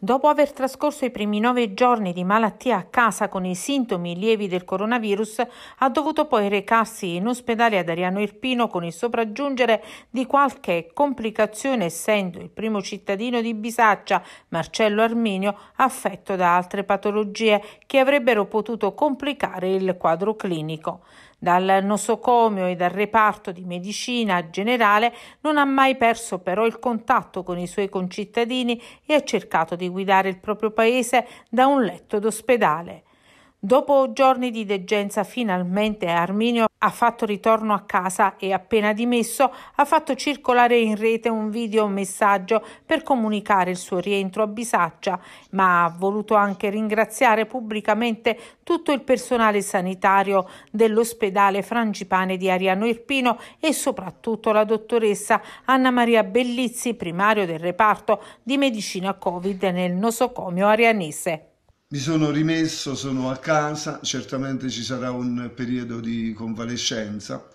Dopo aver trascorso i primi nove giorni di malattia a casa con i sintomi lievi del coronavirus, ha dovuto poi recarsi in ospedale ad Ariano Irpino con il sopraggiungere di qualche complicazione, essendo il primo cittadino di Bisaccia, Marcello Arminio, affetto da altre patologie che avrebbero potuto complicare il quadro clinico. Dal nosocomio e dal reparto di medicina generale non ha mai perso però il contatto con i suoi concittadini e ha cercato di guidare il proprio paese da un letto d'ospedale. Dopo giorni di degenza finalmente Arminio ha fatto ritorno a casa e appena dimesso ha fatto circolare in rete un video messaggio per comunicare il suo rientro a Bisaccia, ma ha voluto anche ringraziare pubblicamente tutto il personale sanitario dell'ospedale Frangipane di Ariano Irpino e soprattutto la dottoressa Anna Maria Bellizzi, primario del reparto di medicina Covid nel nosocomio arianese mi sono rimesso, sono a casa, certamente ci sarà un periodo di convalescenza,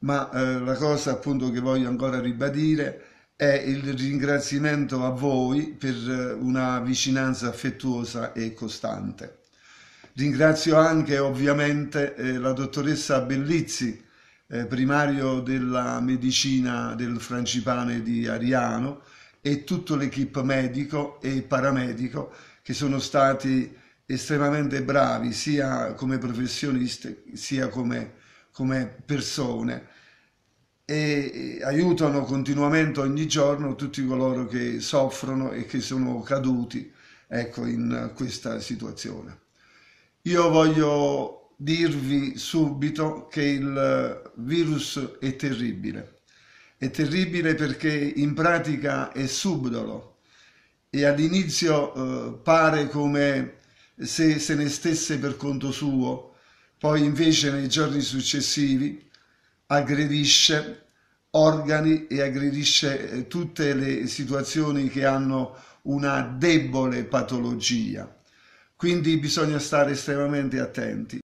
ma eh, la cosa appunto che voglio ancora ribadire è il ringraziamento a voi per eh, una vicinanza affettuosa e costante. Ringrazio anche ovviamente eh, la dottoressa Bellizzi, eh, primario della medicina del Francipane di Ariano, e tutto l'equipe medico e paramedico che sono stati estremamente bravi sia come professionisti sia come, come persone e aiutano continuamente ogni giorno tutti coloro che soffrono e che sono caduti ecco, in questa situazione. Io voglio dirvi subito che il virus è terribile è terribile perché in pratica è subdolo e all'inizio eh, pare come se se ne stesse per conto suo, poi invece nei giorni successivi aggredisce organi e aggredisce eh, tutte le situazioni che hanno una debole patologia. Quindi bisogna stare estremamente attenti.